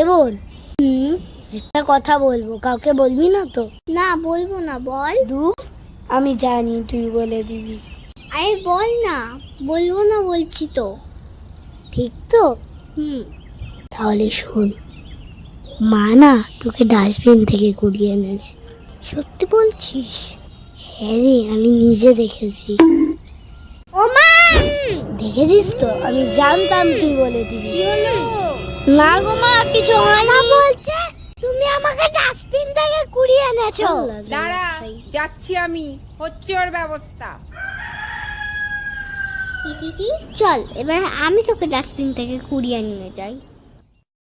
এ বোন একটা কথা বলবো কাউকে বলবি না তো না বলবো না বল দু আমি জানি তুই বলে দিবি আরে বল না বলবো না বলছি তো ঠিক তো হুম তাহলে শোন মা না তোকে ডাস্টবিন থেকে কুড়িয়ে এনেছে সত্যি বলছিস হ্যাঁ রে আমি নিজে দেখেছি ও মা দেখেছিস তো আমি জানতাম তুই বলে দিবি না গো মা কিছু হয়নি বলছে তুমি আমাকে ডাস্টবিন থেকে কুড়িয়ে এনেছো দাঁড়া যাচ্ছি আমি হচ্ছে ওর ব্যবস্থা চল এবার আমি তোকে ডাস্টবিন থেকে কুড়িয়ে নিয়ে যাই